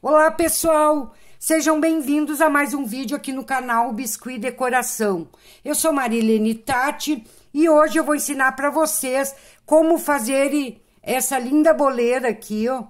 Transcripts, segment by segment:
Olá pessoal, sejam bem-vindos a mais um vídeo aqui no canal Biscuit Decoração. Eu sou Marilene Tati e hoje eu vou ensinar para vocês como fazer essa linda boleira aqui, ó,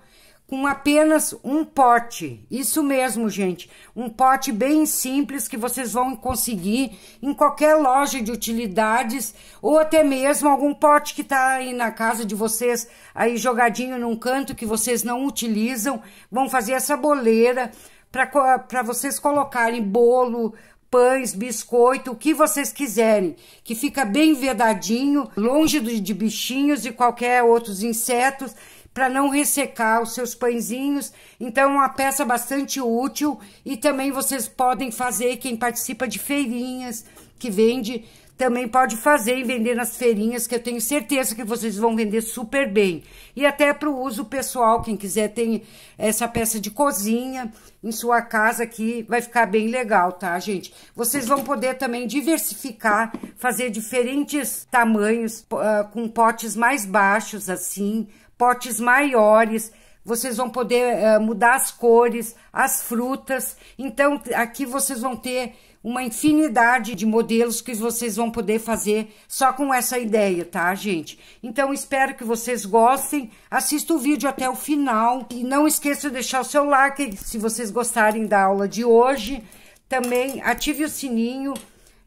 com apenas um pote. Isso mesmo, gente. Um pote bem simples que vocês vão conseguir em qualquer loja de utilidades ou até mesmo algum pote que está aí na casa de vocês, aí jogadinho num canto que vocês não utilizam. Vão fazer essa boleira para vocês colocarem bolo, pães, biscoito, o que vocês quiserem, que fica bem vedadinho, longe de bichinhos e qualquer outros insetos para não ressecar os seus pãezinhos. Então, uma peça bastante útil e também vocês podem fazer, quem participa de feirinhas, que vende, também pode fazer e vender nas feirinhas, que eu tenho certeza que vocês vão vender super bem. E até para o uso pessoal, quem quiser tem essa peça de cozinha em sua casa aqui, vai ficar bem legal, tá, gente? Vocês vão poder também diversificar, fazer diferentes tamanhos, uh, com potes mais baixos, assim, potes maiores, vocês vão poder uh, mudar as cores, as frutas. Então, aqui vocês vão ter uma infinidade de modelos que vocês vão poder fazer só com essa ideia, tá, gente? Então, espero que vocês gostem. Assista o vídeo até o final. E não esqueça de deixar o seu like se vocês gostarem da aula de hoje. Também ative o sininho,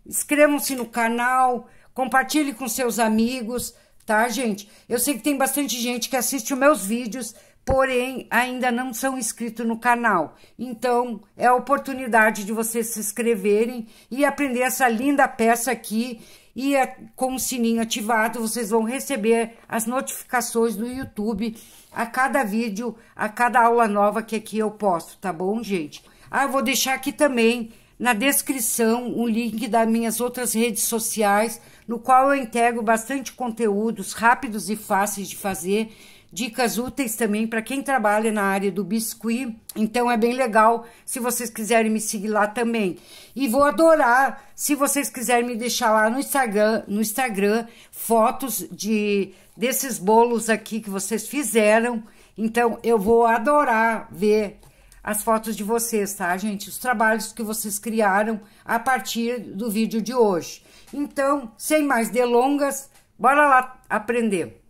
inscrevam-se no canal, compartilhe com seus amigos tá, gente? Eu sei que tem bastante gente que assiste os meus vídeos, porém ainda não são inscritos no canal. Então, é a oportunidade de vocês se inscreverem e aprender essa linda peça aqui. E é, com o sininho ativado, vocês vão receber as notificações do YouTube a cada vídeo, a cada aula nova que aqui eu posto, tá bom, gente? Ah, eu vou deixar aqui também na descrição o link das minhas outras redes sociais no qual eu integro bastante conteúdos rápidos e fáceis de fazer, dicas úteis também para quem trabalha na área do biscuit. Então é bem legal se vocês quiserem me seguir lá também. E vou adorar se vocês quiserem me deixar lá no Instagram, no Instagram fotos de desses bolos aqui que vocês fizeram. Então eu vou adorar ver as fotos de vocês, tá, gente? Os trabalhos que vocês criaram a partir do vídeo de hoje. Então, sem mais delongas, bora lá aprender.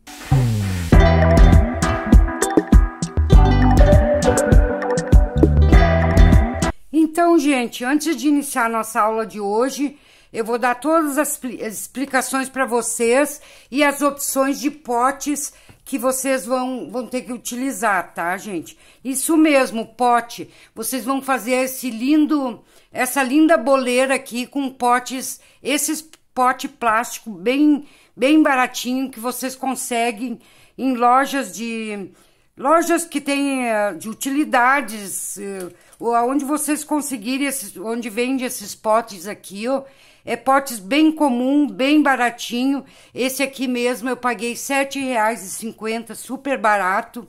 Então, gente, antes de iniciar nossa aula de hoje, eu vou dar todas as explicações para vocês e as opções de potes que vocês vão, vão ter que utilizar, tá, gente? Isso mesmo, pote. Vocês vão fazer esse lindo essa linda boleira aqui com potes, esses pote plástico bem bem baratinho que vocês conseguem em lojas de lojas que tem eh, de utilidades, eh, ou aonde vocês conseguirem esses, onde vende esses potes aqui, ó. É potes bem comum, bem baratinho. Esse aqui mesmo eu paguei R$ 7,50, super barato.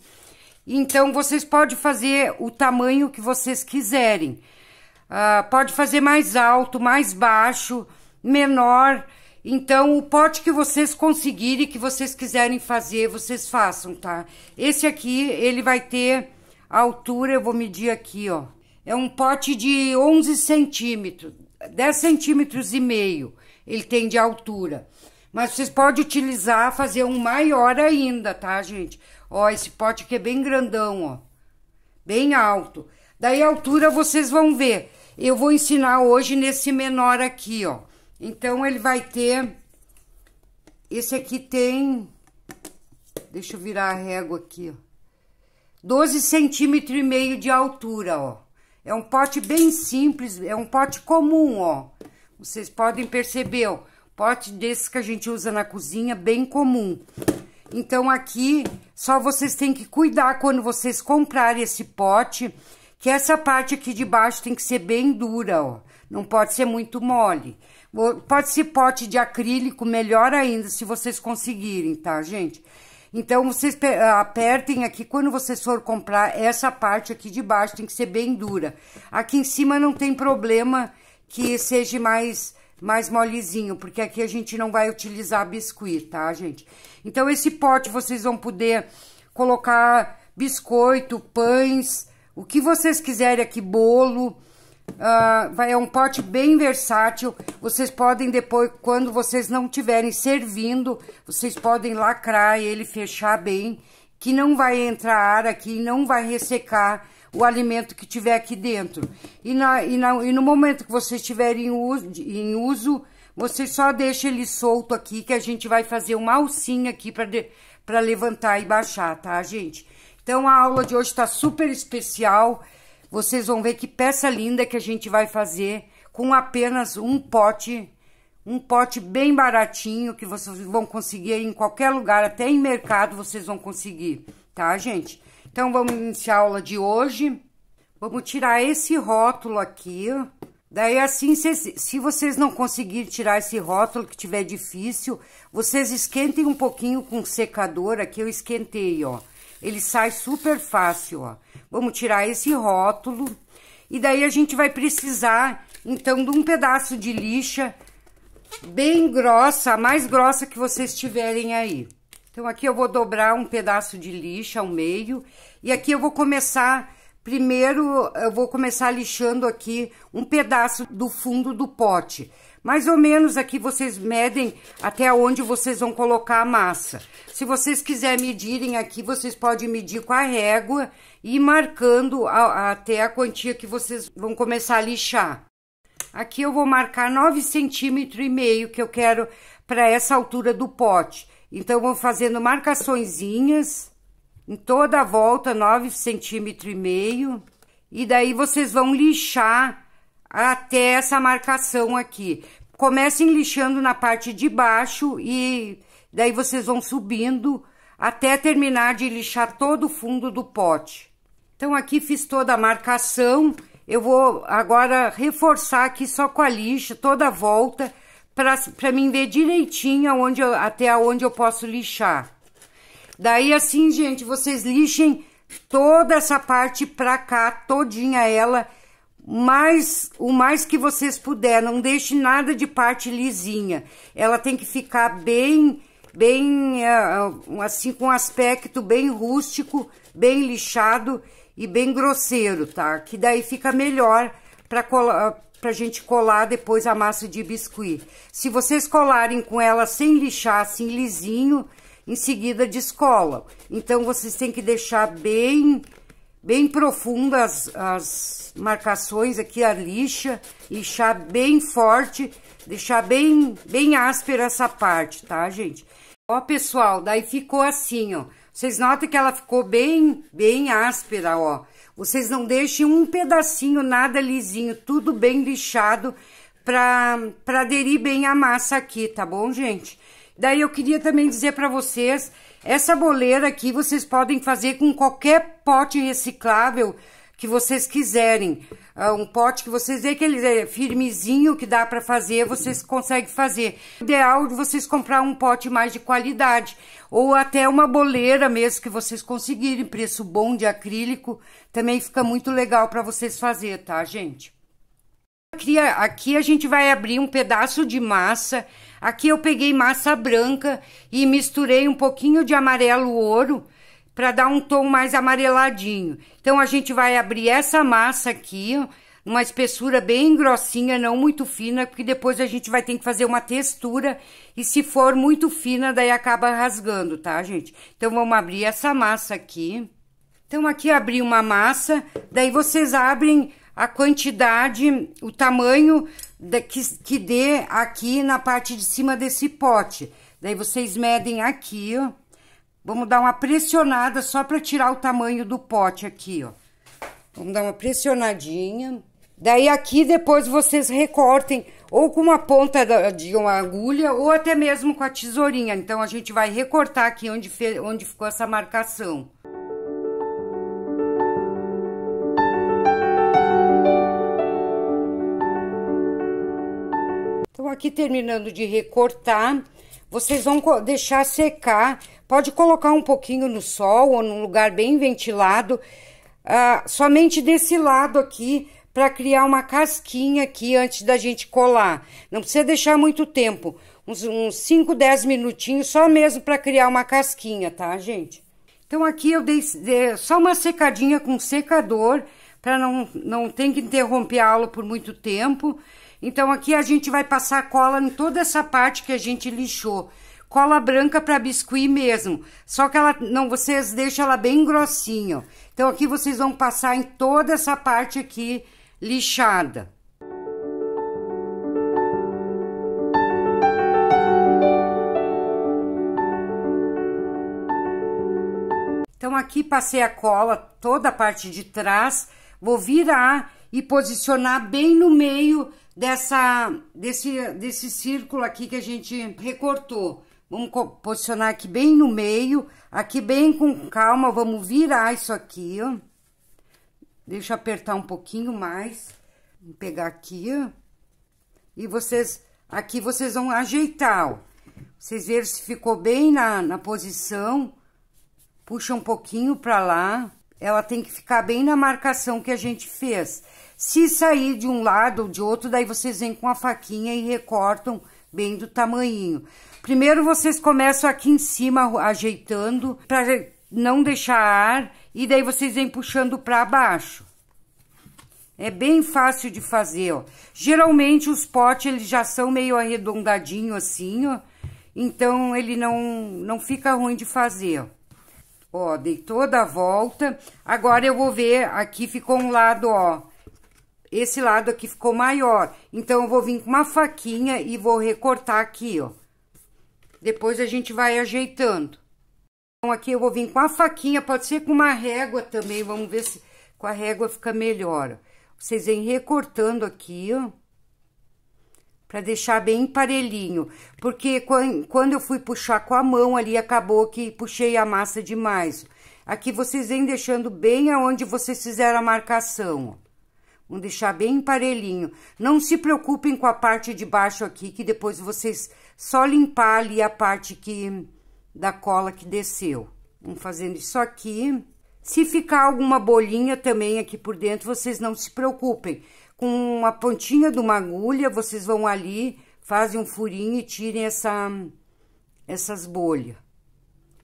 Então vocês podem fazer o tamanho que vocês quiserem. Ah, pode fazer mais alto, mais baixo, menor. Então, o pote que vocês conseguirem, que vocês quiserem fazer, vocês façam, tá? Esse aqui, ele vai ter a altura, eu vou medir aqui, ó. É um pote de 11 centímetros, 10 centímetros e meio ele tem de altura. Mas vocês podem utilizar, fazer um maior ainda, tá, gente? Ó, esse pote aqui é bem grandão, ó. Bem alto. Daí a altura vocês vão ver. Eu vou ensinar hoje nesse menor aqui, ó. Então, ele vai ter... Esse aqui tem... Deixa eu virar a régua aqui, ó. 12 centímetros e meio de altura, ó. É um pote bem simples, é um pote comum, ó. Vocês podem perceber, ó. Pote desses que a gente usa na cozinha, bem comum. Então, aqui, só vocês têm que cuidar quando vocês comprarem esse pote que essa parte aqui de baixo tem que ser bem dura, ó. Não pode ser muito mole. Pode ser pote de acrílico, melhor ainda, se vocês conseguirem, tá, gente? Então, vocês apertem aqui, quando vocês for comprar, essa parte aqui de baixo tem que ser bem dura. Aqui em cima não tem problema que seja mais, mais molezinho, porque aqui a gente não vai utilizar biscuit, tá, gente? Então, esse pote vocês vão poder colocar biscoito, pães, o que vocês quiserem aqui, bolo. Uh, é um pote bem versátil. Vocês podem depois, quando vocês não tiverem servindo, vocês podem lacrar ele, fechar bem, que não vai entrar ar aqui, não vai ressecar o alimento que tiver aqui dentro. E, na, e, na, e no momento que vocês tiverem em uso, você só deixa ele solto aqui, que a gente vai fazer uma alcinha aqui para levantar e baixar, tá, gente? Então a aula de hoje está super especial. Vocês vão ver que peça linda que a gente vai fazer com apenas um pote, um pote bem baratinho que vocês vão conseguir em qualquer lugar, até em mercado vocês vão conseguir, tá, gente? Então vamos iniciar a aula de hoje. Vamos tirar esse rótulo aqui. Daí assim, se, se vocês não conseguirem tirar esse rótulo que tiver difícil, vocês esquentem um pouquinho com o secador aqui, eu esquentei, ó ele sai super fácil, ó. Vamos tirar esse rótulo. E daí a gente vai precisar, então, de um pedaço de lixa bem grossa, a mais grossa que vocês tiverem aí. Então, aqui eu vou dobrar um pedaço de lixa ao meio. E aqui eu vou começar, primeiro, eu vou começar lixando aqui um pedaço do fundo do pote. Mais ou menos aqui vocês medem até onde vocês vão colocar a massa. Se vocês quiserem medirem aqui, vocês podem medir com a régua e ir marcando a, a, até a quantia que vocês vão começar a lixar. Aqui eu vou marcar 9,5 centímetros e meio que eu quero para essa altura do pote. Então, vou fazendo marcaçõezinhas em toda a volta, 9,5 centímetros e meio. E daí vocês vão lixar até essa marcação aqui. Comecem lixando na parte de baixo e daí vocês vão subindo até terminar de lixar todo o fundo do pote. Então, aqui fiz toda a marcação. Eu vou agora reforçar aqui só com a lixa toda a volta para mim ver direitinho onde eu, até onde eu posso lixar. Daí, assim, gente, vocês lixem toda essa parte pra cá, todinha ela, mais, o mais que vocês puder, não deixe nada de parte lisinha. Ela tem que ficar bem, bem, eh, eh, assim, com aspecto bem rústico, bem lixado e bem grosseiro, tá? Que daí fica melhor para pra gente colar depois a massa de biscuit. Se vocês colarem com ela sem lixar, assim, lisinho, em seguida descola. Então, vocês têm que deixar bem bem profunda as, as marcações aqui, a lixa, lixar bem forte, deixar bem, bem áspera essa parte, tá, gente? Ó, pessoal, daí ficou assim, ó. Vocês notam que ela ficou bem, bem áspera, ó. Vocês não deixem um pedacinho nada lisinho, tudo bem lixado pra, pra aderir bem a massa aqui, tá bom, gente? Daí eu queria também dizer pra vocês essa boleira aqui vocês podem fazer com qualquer pote reciclável que vocês quiserem. Ah, um pote que vocês veem é que ele é firmezinho, que dá para fazer, vocês conseguem fazer. O ideal de vocês comprar um pote mais de qualidade. Ou até uma boleira mesmo que vocês conseguirem. Preço bom de acrílico. Também fica muito legal para vocês fazer, tá, gente? Aqui a gente vai abrir um pedaço de massa Aqui eu peguei massa branca e misturei um pouquinho de amarelo ouro para dar um tom mais amareladinho. Então a gente vai abrir essa massa aqui, uma espessura bem grossinha, não muito fina, porque depois a gente vai ter que fazer uma textura e se for muito fina, daí acaba rasgando, tá, gente? Então vamos abrir essa massa aqui. Então aqui abri uma massa, daí vocês abrem a quantidade, o tamanho da, que, que dê aqui na parte de cima desse pote. Daí vocês medem aqui, ó. Vamos dar uma pressionada só para tirar o tamanho do pote aqui, ó. Vamos dar uma pressionadinha. Daí aqui depois vocês recortem ou com uma ponta de uma agulha ou até mesmo com a tesourinha. Então a gente vai recortar aqui onde, onde ficou essa marcação. aqui terminando de recortar. Vocês vão deixar secar. Pode colocar um pouquinho no sol ou num lugar bem ventilado. Ah, somente desse lado aqui, para criar uma casquinha aqui antes da gente colar. Não precisa deixar muito tempo. Uns, uns 5, 10 minutinhos, só mesmo para criar uma casquinha, tá, gente? Então, aqui eu dei, dei só uma secadinha com secador, para não, não ter que interromper a aula por muito tempo. Então aqui a gente vai passar cola em toda essa parte que a gente lixou. Cola branca para biscuit mesmo. Só que ela não vocês deixam ela bem grossinha. Então aqui vocês vão passar em toda essa parte aqui lixada. Então aqui passei a cola toda a parte de trás, vou virar e posicionar bem no meio dessa, desse, desse círculo aqui que a gente recortou. Vamos posicionar aqui bem no meio, aqui bem com calma, vamos virar isso aqui, ó. Deixa eu apertar um pouquinho mais, vou pegar aqui, ó. E vocês, aqui vocês vão ajeitar, ó. Vocês viram se ficou bem na, na posição, puxa um pouquinho pra lá. Ela tem que ficar bem na marcação que a gente fez. Se sair de um lado ou de outro, daí vocês vêm com a faquinha e recortam bem do tamanho. Primeiro, vocês começam aqui em cima, ajeitando, para não deixar ar, e daí vocês vêm puxando para baixo. É bem fácil de fazer, ó. Geralmente, os potes, eles já são meio arredondadinho assim, ó. Então, ele não, não fica ruim de fazer, ó. Ó, dei toda a volta. Agora eu vou ver, aqui ficou um lado, ó. Esse lado aqui ficou maior. Então, eu vou vir com uma faquinha e vou recortar aqui, ó. Depois a gente vai ajeitando. Então, aqui eu vou vir com a faquinha, pode ser com uma régua também. Vamos ver se com a régua fica melhor. Vocês vêm recortando aqui, ó para deixar bem parelhinho, porque quando eu fui puxar com a mão ali acabou que puxei a massa demais. Aqui vocês vêm deixando bem aonde vocês fizeram a marcação. Vão deixar bem parelhinho. Não se preocupem com a parte de baixo aqui, que depois vocês só limpar ali a parte que da cola que desceu. Vamos fazendo isso aqui. Se ficar alguma bolinha também aqui por dentro, vocês não se preocupem com a pontinha de uma agulha, vocês vão ali, fazem um furinho e tirem essa, essas bolhas.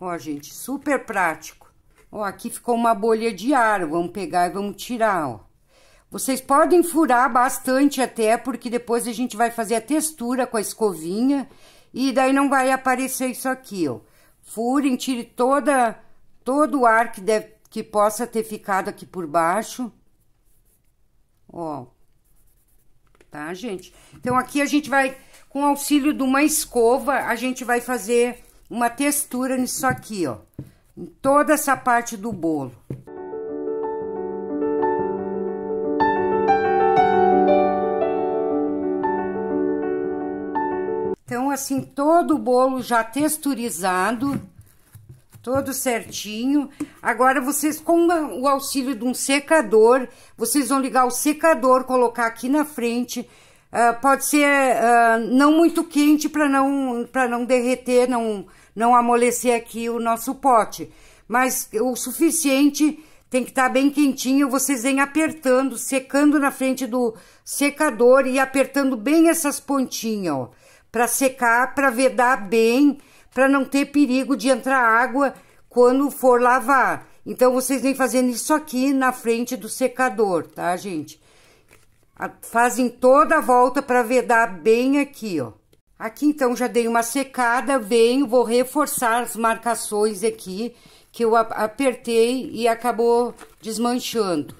Ó, gente, super prático. Ó, aqui ficou uma bolha de ar, vamos pegar e vamos tirar, ó. Vocês podem furar bastante até, porque depois a gente vai fazer a textura com a escovinha e daí não vai aparecer isso aqui, ó. Furem, tire toda, todo o ar que, deve, que possa ter ficado aqui por baixo. Ó, tá, gente? Então aqui a gente vai, com auxílio de uma escova, a gente vai fazer uma textura nisso aqui, ó. Em toda essa parte do bolo. Então, assim, todo o bolo já texturizado, todo certinho. Agora vocês, com o auxílio de um secador, vocês vão ligar o secador, colocar aqui na frente. Uh, pode ser uh, não muito quente para não, para não derreter, não, não amolecer aqui o nosso pote. Mas o suficiente tem que estar tá bem quentinho. Vocês vêm apertando, secando na frente do secador e apertando bem essas pontinhas, ó. para secar, para vedar bem para não ter perigo de entrar água quando for lavar. Então, vocês vêm fazendo isso aqui na frente do secador, tá, gente? Fazem toda a volta para vedar bem aqui, ó. Aqui, então, já dei uma secada, venho, vou reforçar as marcações aqui que eu apertei e acabou desmanchando.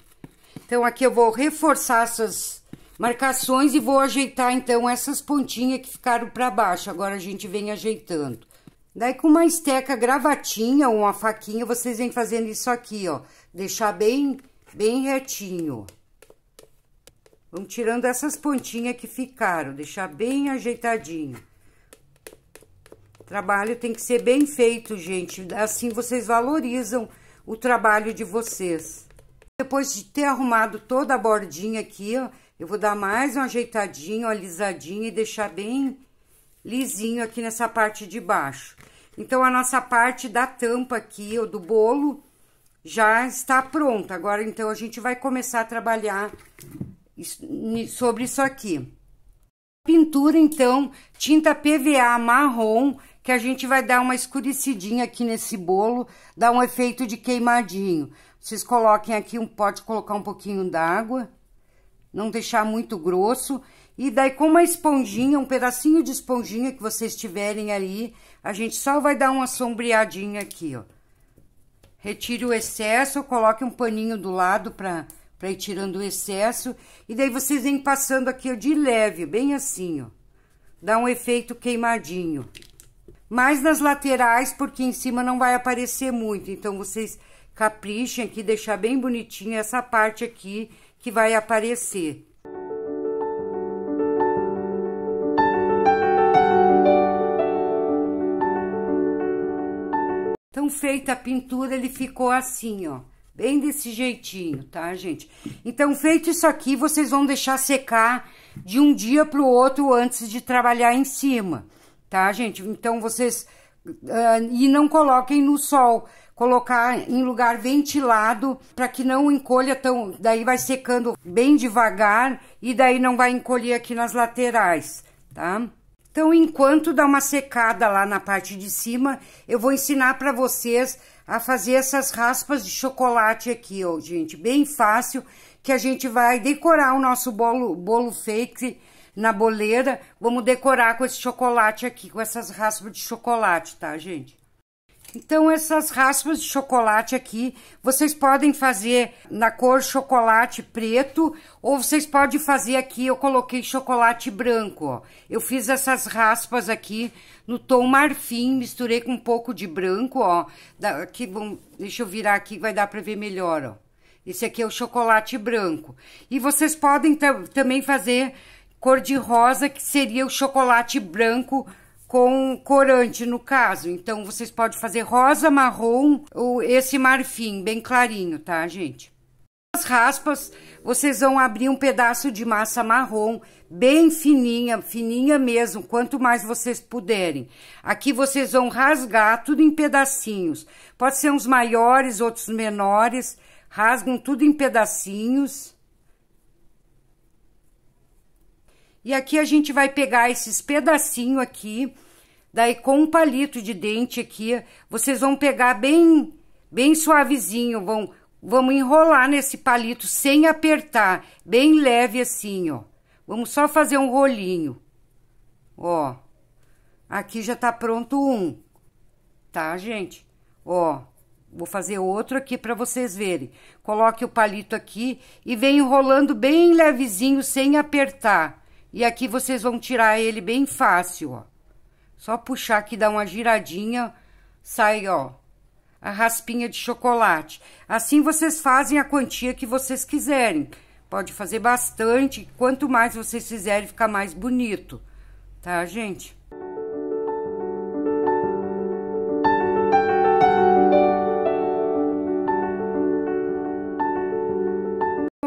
Então, aqui eu vou reforçar essas marcações e vou ajeitar, então, essas pontinhas que ficaram para baixo. Agora, a gente vem ajeitando. Daí, com uma esteca gravatinha ou uma faquinha, vocês vêm fazendo isso aqui, ó. Deixar bem, bem retinho. Vamos tirando essas pontinhas que ficaram, deixar bem ajeitadinho. O trabalho tem que ser bem feito, gente. Assim vocês valorizam o trabalho de vocês. Depois de ter arrumado toda a bordinha aqui, ó, eu vou dar mais uma ajeitadinha, uma alisadinha e deixar bem lisinho aqui nessa parte de baixo. Então, a nossa parte da tampa aqui, ou do bolo, já está pronta. Agora, então, a gente vai começar a trabalhar sobre isso aqui. Pintura, então, tinta PVA marrom, que a gente vai dar uma escurecidinha aqui nesse bolo, dar um efeito de queimadinho. Vocês coloquem aqui, um, pode colocar um pouquinho d'água, não deixar muito grosso e daí, com uma esponjinha, um pedacinho de esponjinha que vocês tiverem aí, a gente só vai dar uma sombreadinha aqui, ó. Retire o excesso, coloque um paninho do lado pra, pra ir tirando o excesso. E daí, vocês vêm passando aqui, ó, de leve, bem assim, ó. Dá um efeito queimadinho. Mais nas laterais, porque em cima não vai aparecer muito. Então, vocês caprichem aqui, deixar bem bonitinha essa parte aqui que vai aparecer. Então, feita a pintura, ele ficou assim, ó. Bem desse jeitinho, tá, gente? Então, feito isso aqui, vocês vão deixar secar de um dia pro outro antes de trabalhar em cima, tá, gente? Então, vocês... Uh, e não coloquem no sol, colocar em lugar ventilado para que não encolha tão. Daí vai secando bem devagar e daí não vai encolher aqui nas laterais, tá? Então, enquanto dá uma secada lá na parte de cima, eu vou ensinar para vocês a fazer essas raspas de chocolate aqui, ó, gente. Bem fácil, que a gente vai decorar o nosso bolo, bolo fake na boleira. Vamos decorar com esse chocolate aqui, com essas raspas de chocolate, tá, gente? Então, essas raspas de chocolate aqui, vocês podem fazer na cor chocolate preto, ou vocês podem fazer aqui, eu coloquei chocolate branco, ó. Eu fiz essas raspas aqui no tom marfim, misturei com um pouco de branco, ó. Aqui, vamos, deixa eu virar aqui, vai dar pra ver melhor, ó. Esse aqui é o chocolate branco. E vocês podem também fazer cor de rosa, que seria o chocolate branco com corante no caso. Então vocês podem fazer rosa, marrom ou esse marfim bem clarinho, tá, gente? As raspas, vocês vão abrir um pedaço de massa marrom, bem fininha, fininha mesmo, quanto mais vocês puderem. Aqui vocês vão rasgar tudo em pedacinhos. Pode ser uns maiores, outros menores. Rasgam tudo em pedacinhos. E aqui a gente vai pegar esses pedacinhos aqui, daí com um palito de dente aqui, vocês vão pegar bem, bem suavezinho, vão, vamos enrolar nesse palito sem apertar, bem leve assim, ó. Vamos só fazer um rolinho, ó. Aqui já tá pronto um, tá, gente? Ó, vou fazer outro aqui para vocês verem. Coloque o palito aqui e vem enrolando bem levezinho, sem apertar e aqui vocês vão tirar ele bem fácil, ó. Só puxar aqui, dá uma giradinha, sai, ó, a raspinha de chocolate. Assim vocês fazem a quantia que vocês quiserem. Pode fazer bastante, quanto mais vocês fizerem, fica mais bonito, tá, gente?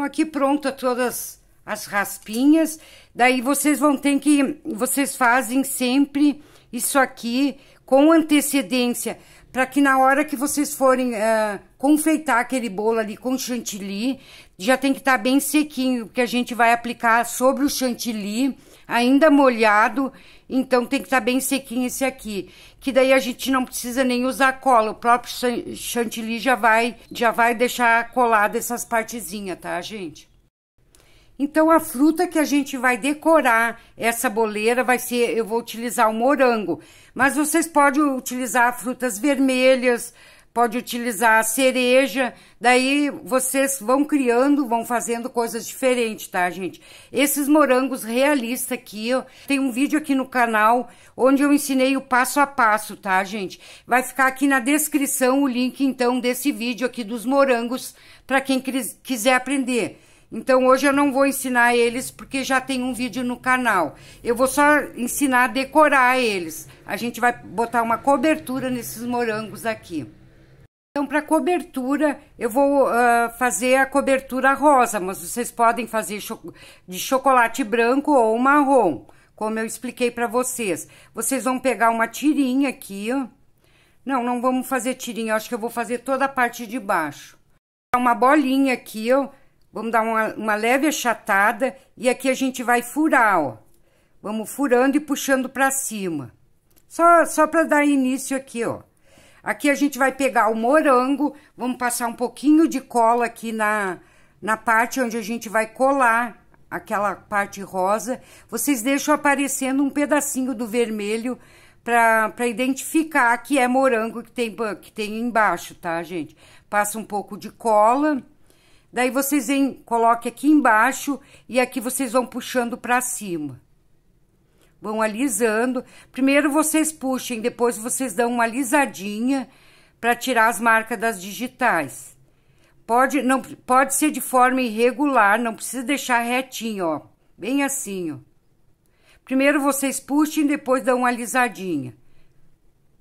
aqui pronta todas as raspinhas. Daí vocês vão ter que, vocês fazem sempre isso aqui com antecedência, para que na hora que vocês forem uh, confeitar aquele bolo ali com chantilly, já tem que estar tá bem sequinho, porque a gente vai aplicar sobre o chantilly, ainda molhado, então tem que estar tá bem sequinho esse aqui, que daí a gente não precisa nem usar cola, o próprio chantilly já vai, já vai deixar colado essas partezinhas, tá, gente? Então a fruta que a gente vai decorar essa boleira vai ser, eu vou utilizar o morango, mas vocês podem utilizar frutas vermelhas, pode utilizar a cereja, daí vocês vão criando, vão fazendo coisas diferentes, tá, gente? Esses morangos realistas aqui, ó, tem um vídeo aqui no canal onde eu ensinei o passo a passo, tá, gente? Vai ficar aqui na descrição o link, então, desse vídeo aqui dos morangos para quem quiser aprender. Então hoje eu não vou ensinar eles porque já tem um vídeo no canal. Eu vou só ensinar a decorar eles. A gente vai botar uma cobertura nesses morangos aqui. Então, para cobertura, eu vou uh, fazer a cobertura rosa, mas vocês podem fazer cho de chocolate branco ou marrom, como eu expliquei para vocês. Vocês vão pegar uma tirinha aqui, ó. Não, não vamos fazer tirinha, acho que eu vou fazer toda a parte de baixo. Uma bolinha aqui, ó Vamos dar uma, uma leve achatada e aqui a gente vai furar, ó. Vamos furando e puxando para cima. Só, só para dar início aqui, ó. Aqui a gente vai pegar o morango, vamos passar um pouquinho de cola aqui na, na parte onde a gente vai colar aquela parte rosa. Vocês deixam aparecendo um pedacinho do vermelho para identificar que é morango que tem, que tem embaixo, tá, gente? Passa um pouco de cola Daí vocês vêm, coloque aqui embaixo e aqui vocês vão puxando para cima. Vão alisando. Primeiro vocês puxem, depois vocês dão uma alisadinha para tirar as marcas das digitais. Pode, não, pode ser de forma irregular, não precisa deixar retinho, ó. Bem assim, ó. Primeiro vocês puxem, depois dão uma alisadinha.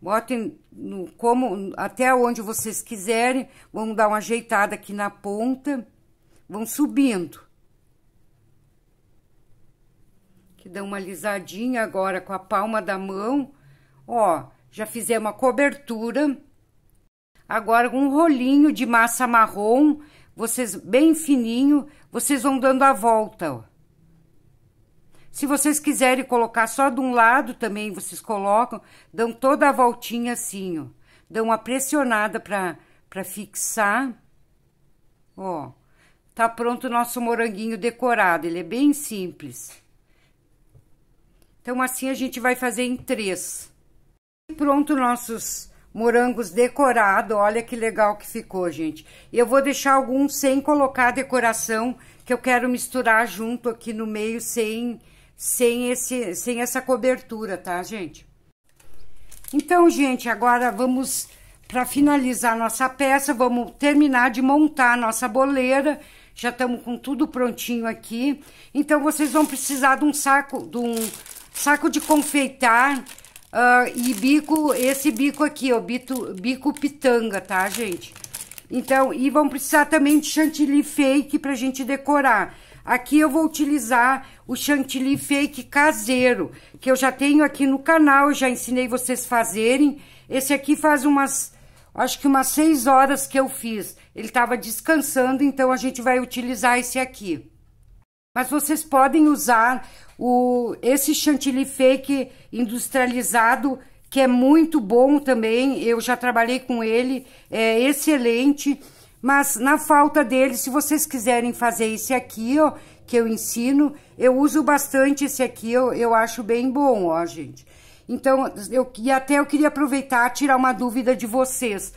Botem no, como, até onde vocês quiserem. vamos dar uma ajeitada aqui na ponta. Vão subindo. Que dão uma alisadinha agora com a palma da mão. Ó, já fizemos uma cobertura. Agora, um rolinho de massa marrom, vocês bem fininho, vocês vão dando a volta, ó. Se vocês quiserem colocar só de um lado também, vocês colocam, dão toda a voltinha assim, ó. Dão uma pressionada para fixar. Ó, tá pronto o nosso moranguinho decorado, ele é bem simples. Então, assim a gente vai fazer em três. E pronto nossos morangos decorados, olha que legal que ficou, gente. Eu vou deixar alguns sem colocar decoração, que eu quero misturar junto aqui no meio sem sem, esse, sem essa cobertura, tá, gente? Então, gente, agora vamos, para finalizar nossa peça, vamos terminar de montar a nossa boleira. Já estamos com tudo prontinho aqui. Então, vocês vão precisar de um saco, de um saco de confeitar uh, e bico, esse bico aqui, ó, bico, bico pitanga, tá, gente? Então, e vão precisar também de chantilly fake pra gente decorar. Aqui eu vou utilizar o chantilly fake caseiro, que eu já tenho aqui no canal, já ensinei vocês fazerem. Esse aqui faz umas, acho que umas seis horas que eu fiz. Ele estava descansando, então a gente vai utilizar esse aqui. Mas vocês podem usar o, esse chantilly fake industrializado, que é muito bom também. Eu já trabalhei com ele, é excelente. Mas na falta dele, se vocês quiserem fazer esse aqui, ó, que eu ensino, eu uso bastante esse aqui, eu, eu acho bem bom, ó, gente. Então, eu, e até eu queria aproveitar tirar uma dúvida de vocês.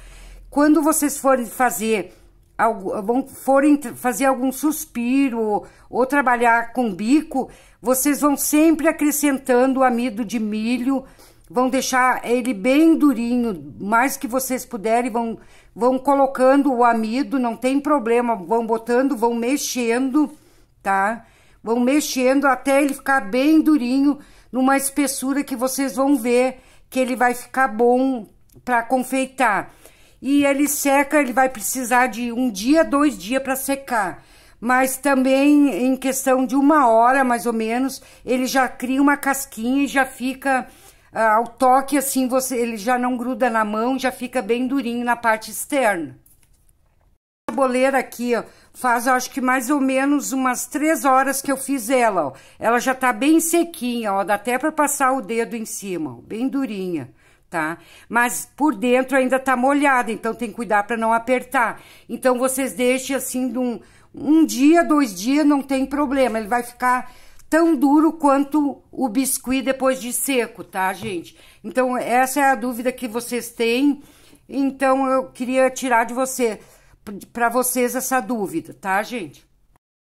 Quando vocês forem fazer, algum, forem fazer algum suspiro ou, ou trabalhar com bico, vocês vão sempre acrescentando o amido de milho, vão deixar ele bem durinho, mais que vocês puderem, vão, vão colocando o amido, não tem problema, vão botando, vão mexendo tá? Vão mexendo até ele ficar bem durinho, numa espessura que vocês vão ver que ele vai ficar bom para confeitar. E ele seca, ele vai precisar de um dia, dois dias para secar. Mas também em questão de uma hora, mais ou menos, ele já cria uma casquinha e já fica ah, ao toque assim, você, ele já não gruda na mão, já fica bem durinho na parte externa. A boleira aqui, ó, Faz, acho que mais ou menos umas três horas que eu fiz ela, ó. Ela já tá bem sequinha, ó. Dá até pra passar o dedo em cima, ó. Bem durinha, tá? Mas por dentro ainda tá molhada, então tem que cuidar pra não apertar. Então vocês deixem assim de um, um dia, dois dias, não tem problema. Ele vai ficar tão duro quanto o biscuit depois de seco, tá, gente? Então, essa é a dúvida que vocês têm. Então, eu queria tirar de você para vocês essa dúvida, tá, gente?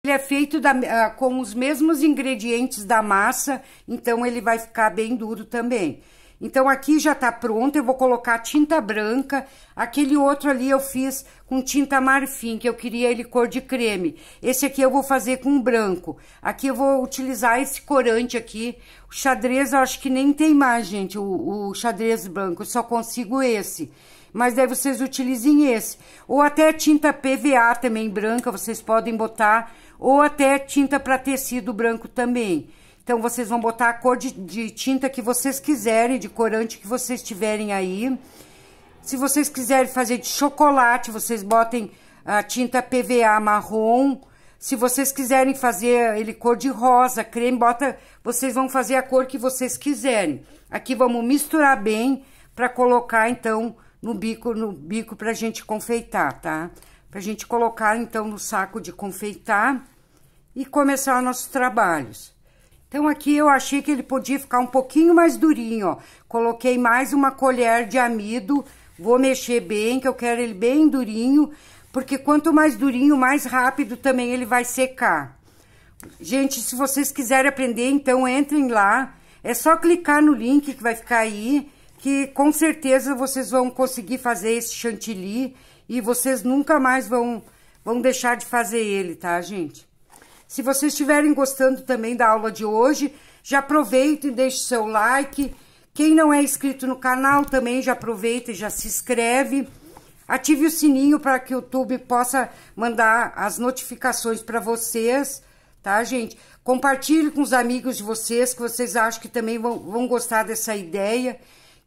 Ele é feito da, ah, com os mesmos ingredientes da massa, então ele vai ficar bem duro também. Então, aqui já tá pronto, eu vou colocar tinta branca. Aquele outro ali eu fiz com tinta marfim, que eu queria ele cor de creme. Esse aqui eu vou fazer com branco. Aqui eu vou utilizar esse corante aqui. O xadrez eu acho que nem tem mais, gente, o, o xadrez branco. Eu só consigo esse mas daí vocês utilizem esse. Ou até tinta PVA também branca, vocês podem botar, ou até tinta para tecido branco também. Então, vocês vão botar a cor de, de, tinta que vocês quiserem, de corante que vocês tiverem aí. Se vocês quiserem fazer de chocolate, vocês botem a tinta PVA marrom. Se vocês quiserem fazer ele cor de rosa, creme, bota... Vocês vão fazer a cor que vocês quiserem. Aqui, vamos misturar bem para colocar, então, no bico, no bico pra gente confeitar, tá? Pra gente colocar, então, no saco de confeitar e começar nossos trabalhos. Então, aqui eu achei que ele podia ficar um pouquinho mais durinho, ó. Coloquei mais uma colher de amido, vou mexer bem, que eu quero ele bem durinho, porque quanto mais durinho, mais rápido também ele vai secar. Gente, se vocês quiserem aprender, então entrem lá. É só clicar no link que vai ficar aí que com certeza vocês vão conseguir fazer esse chantilly e vocês nunca mais vão, vão deixar de fazer ele, tá, gente? Se vocês estiverem gostando também da aula de hoje, já aproveitem e deixe seu like. Quem não é inscrito no canal também já aproveita e já se inscreve. Ative o sininho para que o YouTube possa mandar as notificações para vocês, tá, gente? Compartilhe com os amigos de vocês que vocês acham que também vão, vão gostar dessa ideia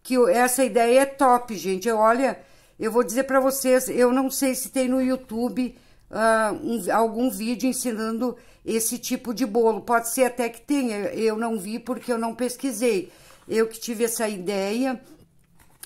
que essa ideia é top, gente. Eu, olha, eu vou dizer para vocês, eu não sei se tem no YouTube uh, ah, um, algum vídeo ensinando esse tipo de bolo. Pode ser até que tenha, eu não vi porque eu não pesquisei. Eu que tive essa ideia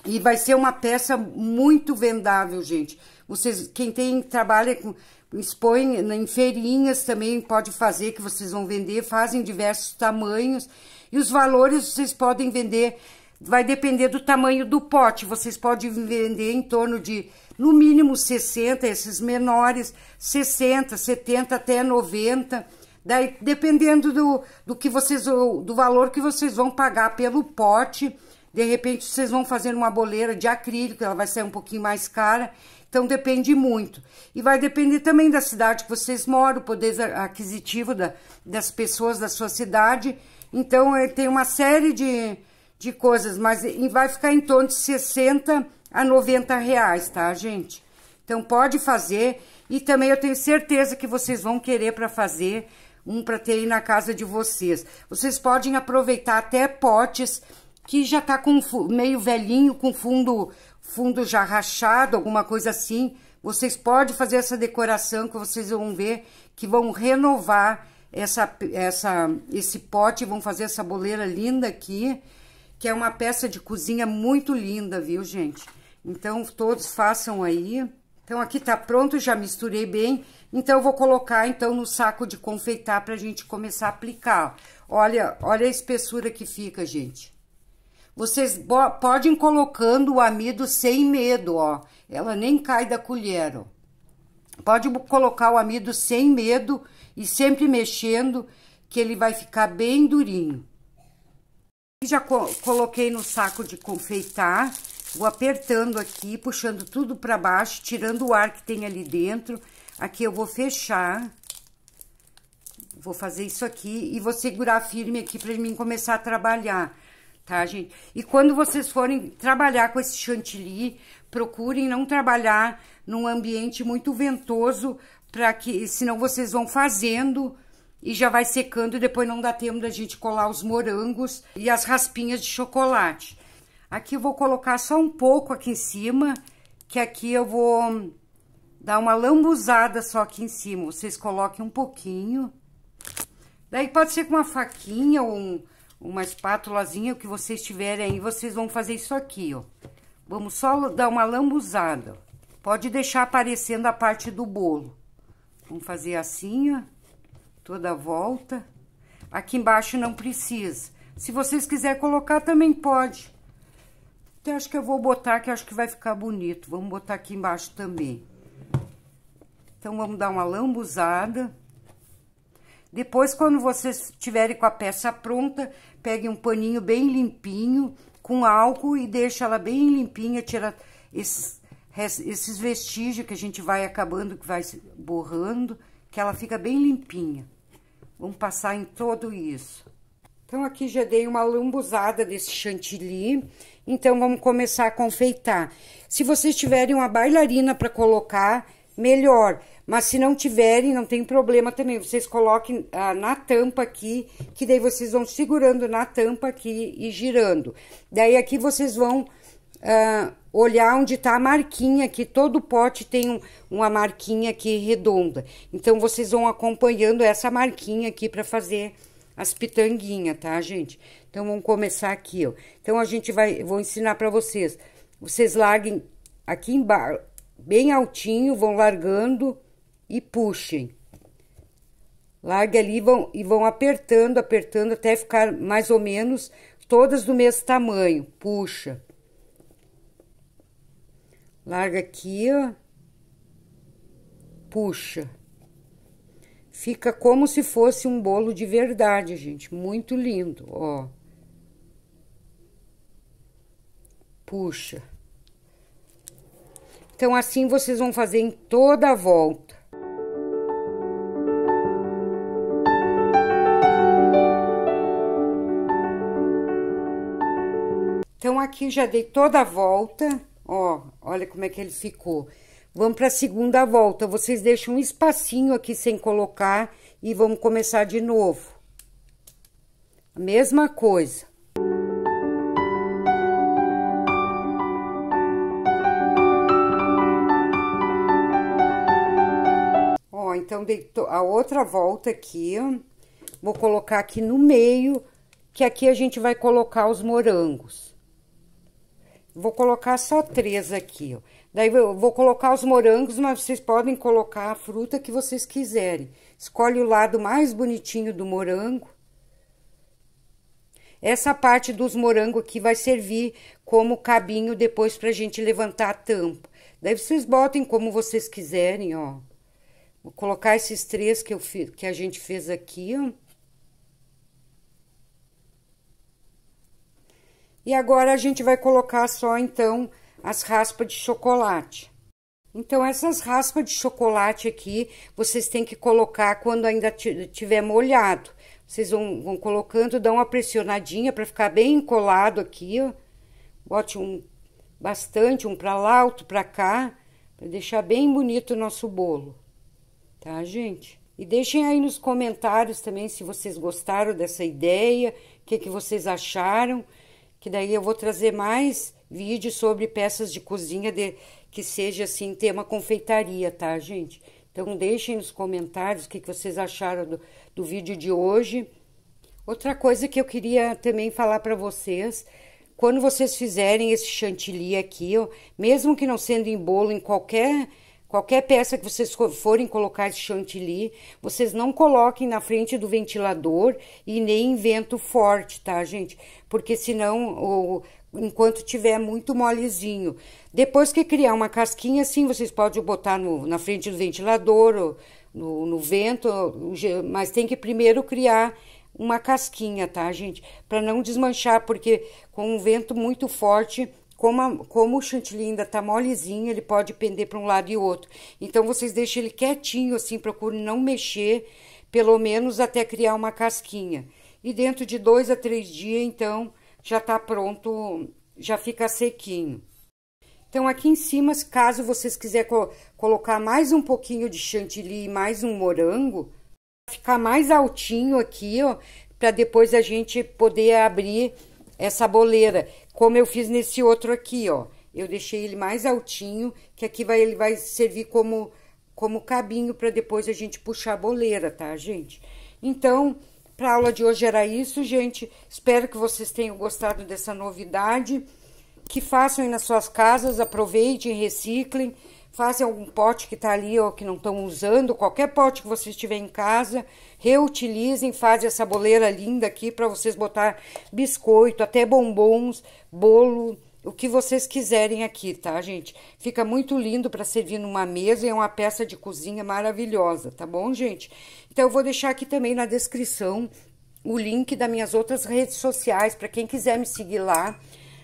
e vai ser uma peça muito vendável, gente. Vocês, quem tem trabalha com expõe em feirinhas também pode fazer que vocês vão vender, fazem diversos tamanhos e os valores vocês podem vender vai depender do tamanho do pote. Vocês podem vender em torno de, no mínimo, 60, esses menores, 60, 70 até 90. Daí, dependendo do, do que vocês do valor que vocês vão pagar pelo pote, de repente vocês vão fazer uma boleira de acrílico, ela vai ser um pouquinho mais cara. Então depende muito. E vai depender também da cidade que vocês moram, o poder aquisitivo da, das pessoas da sua cidade. Então eh, tem uma série de, de coisas, mas vai ficar em torno de 60 a 90 reais, tá, gente? Então, pode fazer. E também eu tenho certeza que vocês vão querer para fazer um para ter aí na casa de vocês. Vocês podem aproveitar até potes que já tá com meio velhinho, com fundo fundo já rachado, alguma coisa assim. Vocês podem fazer essa decoração que vocês vão ver que vão renovar essa, essa, esse pote, vão fazer essa boleira linda aqui que é uma peça de cozinha muito linda, viu, gente? Então, todos façam aí. Então, aqui tá pronto, já misturei bem. Então, eu vou colocar, então, no saco de confeitar pra gente começar a aplicar. Olha, olha a espessura que fica, gente. Vocês podem colocando o amido sem medo, ó. Ela nem cai da colher, ó. Pode colocar o amido sem medo e sempre mexendo, que ele vai ficar bem durinho. Já co coloquei no saco de confeitar, vou apertando aqui, puxando tudo para baixo, tirando o ar que tem ali dentro. Aqui eu vou fechar, vou fazer isso aqui e vou segurar firme aqui para mim começar a trabalhar, tá, gente? E quando vocês forem trabalhar com esse chantilly, procurem não trabalhar num ambiente muito ventoso, para que, senão vocês vão fazendo e já vai secando e depois não dá tempo da gente colar os morangos e as raspinhas de chocolate. Aqui eu vou colocar só um pouco aqui em cima, que aqui eu vou dar uma lambuzada só aqui em cima. Vocês coloquem um pouquinho. Daí pode ser com uma faquinha ou um, uma espátulazinha, o que vocês tiverem aí, vocês vão fazer isso aqui, ó. Vamos só dar uma lambuzada. Pode deixar aparecendo a parte do bolo. Vamos fazer assim, ó toda a volta. Aqui embaixo não precisa. Se vocês quiserem colocar, também pode. Então, acho que eu vou botar, que acho que vai ficar bonito. Vamos botar aqui embaixo também. Então, vamos dar uma lambuzada. Depois, quando vocês tiverem com a peça pronta, peguem um paninho bem limpinho, com álcool, e deixa ela bem limpinha, tira esses, esses vestígios que a gente vai acabando, que vai borrando, que ela fica bem limpinha. Vamos passar em todo isso. Então, aqui já dei uma lambuzada desse chantilly. Então, vamos começar a confeitar. Se vocês tiverem uma bailarina para colocar, melhor. Mas se não tiverem, não tem problema também. Vocês coloquem ah, na tampa aqui, que daí vocês vão segurando na tampa aqui e girando. Daí aqui vocês vão... Ah, olhar onde está a marquinha, que todo pote tem um, uma marquinha aqui redonda. Então, vocês vão acompanhando essa marquinha aqui para fazer as pitanguinhas, tá, gente? Então, vamos começar aqui, ó. Então, a gente vai, vou ensinar para vocês. Vocês larguem aqui embaixo, bem altinho, vão largando e puxem. Largue ali vão, e vão apertando, apertando até ficar mais ou menos todas do mesmo tamanho. Puxa. Larga aqui, ó. Puxa. Fica como se fosse um bolo de verdade, gente. Muito lindo, ó. Puxa. Então, assim vocês vão fazer em toda a volta. Então, aqui já dei toda a volta, ó, Olha como é que ele ficou. Vamos para a segunda volta. Vocês deixam um espacinho aqui sem colocar e vamos começar de novo. mesma coisa. Ó, então deitou a outra volta aqui. Vou colocar aqui no meio, que aqui a gente vai colocar os morangos. Vou colocar só três aqui, ó. Daí eu vou colocar os morangos, mas vocês podem colocar a fruta que vocês quiserem. Escolhe o lado mais bonitinho do morango. Essa parte dos morangos aqui vai servir como cabinho depois pra gente levantar a tampa. Daí vocês botem como vocês quiserem, ó. Vou colocar esses três que, eu fiz, que a gente fez aqui, ó. E agora a gente vai colocar só então as raspas de chocolate. Então, essas raspas de chocolate aqui, vocês têm que colocar quando ainda tiver molhado. Vocês vão, vão colocando, dão uma pressionadinha para ficar bem colado aqui, ó. Bote um bastante, um para lá, outro para cá, para deixar bem bonito o nosso bolo. Tá, gente? E deixem aí nos comentários também se vocês gostaram dessa ideia, o que, que vocês acharam que daí eu vou trazer mais vídeos sobre peças de cozinha de, que seja assim tema confeitaria, tá, gente? Então deixem nos comentários o que, que vocês acharam do, do vídeo de hoje. Outra coisa que eu queria também falar para vocês, quando vocês fizerem esse chantilly aqui, ó, mesmo que não sendo em bolo, em qualquer Qualquer peça que vocês forem colocar de chantilly, vocês não coloquem na frente do ventilador e nem em vento forte, tá, gente? Porque senão, o, enquanto tiver muito molezinho. Depois que criar uma casquinha, sim, vocês podem botar no, na frente do ventilador, ou no, no vento, mas tem que primeiro criar uma casquinha, tá, gente? Para não desmanchar, porque com um vento muito forte como, a, como o chantilly ainda tá molezinho, ele pode pender para um lado e outro. Então vocês deixam ele quietinho assim, procurem não mexer, pelo menos até criar uma casquinha. E dentro de dois a três dias, então, já tá pronto, já fica sequinho. Então, aqui em cima, caso vocês quiserem co colocar mais um pouquinho de chantilly e mais um morango, ficar mais altinho aqui, ó, para depois a gente poder abrir essa boleira como eu fiz nesse outro aqui, ó. Eu deixei ele mais altinho, que aqui vai, ele vai servir como, como cabinho para depois a gente puxar a boleira, tá, gente? Então, para aula de hoje era isso, gente. Espero que vocês tenham gostado dessa novidade. Que façam aí nas suas casas, aproveitem, reciclem fazem algum pote que está ali ou que não estão usando, qualquer pote que vocês tiverem em casa, reutilizem, fazem essa boleira linda aqui para vocês botar biscoito, até bombons, bolo, o que vocês quiserem aqui, tá, gente? Fica muito lindo para servir numa mesa e é uma peça de cozinha maravilhosa, tá bom, gente? Então eu vou deixar aqui também na descrição o link das minhas outras redes sociais para quem quiser me seguir lá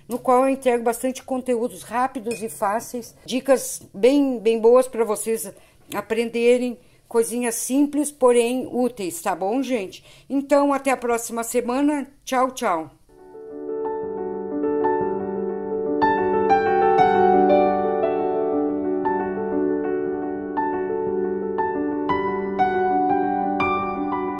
no qual eu entrego bastante conteúdos rápidos e fáceis, dicas bem, bem boas para vocês aprenderem, coisinhas simples, porém úteis, tá bom, gente? Então, até a próxima semana. Tchau, tchau.